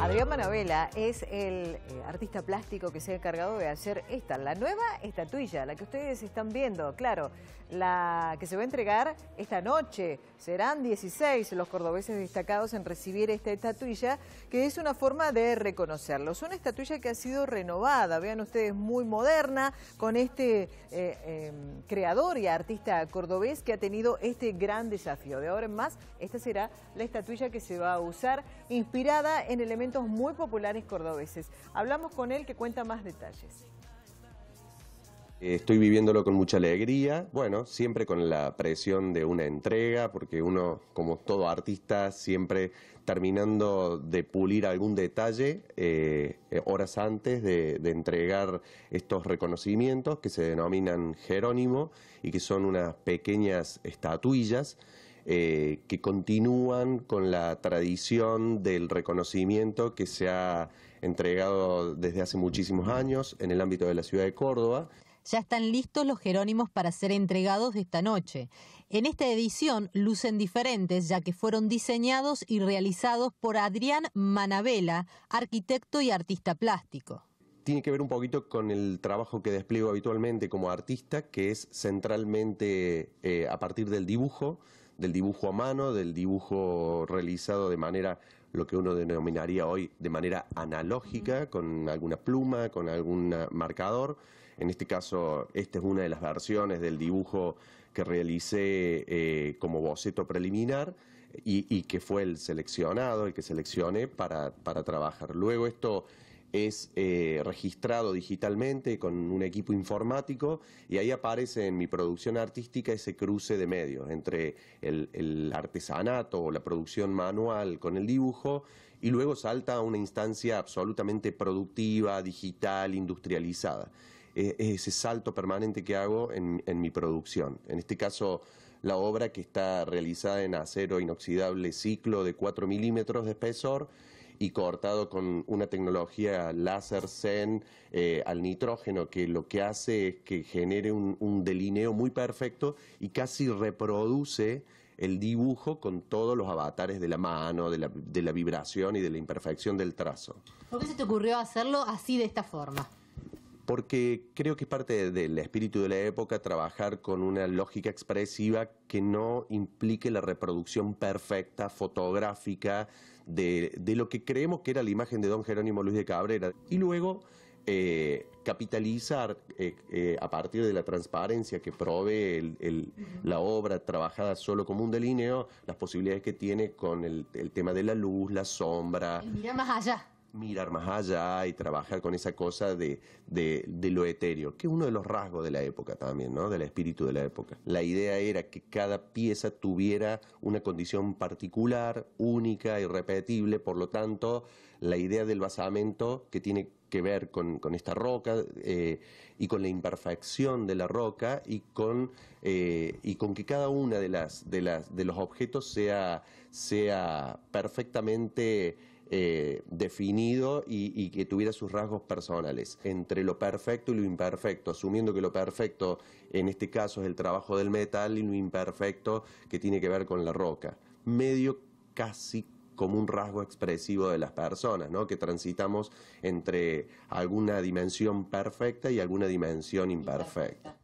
Adrián Manabela es el eh, artista plástico que se ha encargado de hacer esta, la nueva estatuilla, la que ustedes están viendo, claro, la que se va a entregar esta noche. Serán 16 los cordobeses destacados en recibir esta estatuilla, que es una forma de reconocerlos. Una estatuilla que ha sido renovada, vean ustedes, muy moderna, con este eh, em, creador y artista cordobés que ha tenido este gran desafío. De ahora en más, esta será la estatuilla que se va a usar, inspirada en elementos muy populares cordobeses. Hablamos con él que cuenta más detalles. Eh, estoy viviéndolo con mucha alegría, bueno, siempre con la presión de una entrega, porque uno, como todo artista, siempre terminando de pulir algún detalle eh, eh, horas antes de, entregar estos reconocimientos que se denominan Jerónimo y que son unas pequeñas estatuillas eh, que continúan con la tradición del reconocimiento que se ha entregado desde hace muchísimos años en el ámbito de la ciudad de Córdoba. Ya están listos los Jerónimos para ser entregados esta noche. En esta edición lucen diferentes, ya que fueron diseñados y realizados por Adrián Manabela, arquitecto y artista plástico tiene que ver un poquito con el trabajo que despliego habitualmente como artista, que es centralmente eh, a partir del dibujo, del dibujo a mano, del dibujo realizado de manera, lo que uno denominaría hoy, de manera analógica, con alguna pluma, con algún marcador. En este caso, esta es una de las versiones del dibujo que realicé eh, como boceto preliminar y, que fue el seleccionado, el que seleccioné para trabajar. Luego esto es eh, registrado digitalmente con un equipo informático y ahí aparece en mi producción artística ese cruce de medios entre el, artesanato o la producción manual con el dibujo y luego salta a una instancia absolutamente productiva, digital, industrializada. E, es ese salto permanente que hago en, en mi producción. En este caso, la obra que está realizada en acero inoxidable ciclo de 4 milímetros de espesor y cortado con una tecnología láser zen eh, al nitrógeno, que lo que hace es que genere un, delineo muy perfecto y casi reproduce el dibujo con todos los avatares de la mano, de la, de la vibración y de la imperfección del trazo. ¿Por qué se te ocurrió hacerlo así de esta forma? porque creo que es parte del espíritu de la época trabajar con una lógica expresiva que no implique la reproducción perfecta, fotográfica, de, lo que creemos que era la imagen de don Jerónimo Luis de Cabrera. Y luego eh, capitalizar eh, eh, a partir de la transparencia que provee la obra trabajada solo como un delineo, las posibilidades que tiene con el, tema de la luz, la sombra. más allá mirar más allá y trabajar con esa cosa de, lo etéreo, que es uno de los rasgos de la época también, ¿no? Del espíritu de la época. La idea era que cada pieza tuviera una condición particular, única, irrepetible, por lo tanto, la idea del basamento que tiene que ver con, esta roca eh, y con la imperfección de la roca y con, eh, y con que cada una de las, de las de los objetos sea perfectamente eh, definido y, y, que tuviera sus rasgos personales. Entre lo perfecto y lo imperfecto, asumiendo que lo perfecto en este caso es el trabajo del metal y lo imperfecto que tiene que ver con la roca. Medio casi como un rasgo expresivo de las personas, ¿no? que transitamos entre alguna dimensión perfecta y alguna dimensión imperfecta.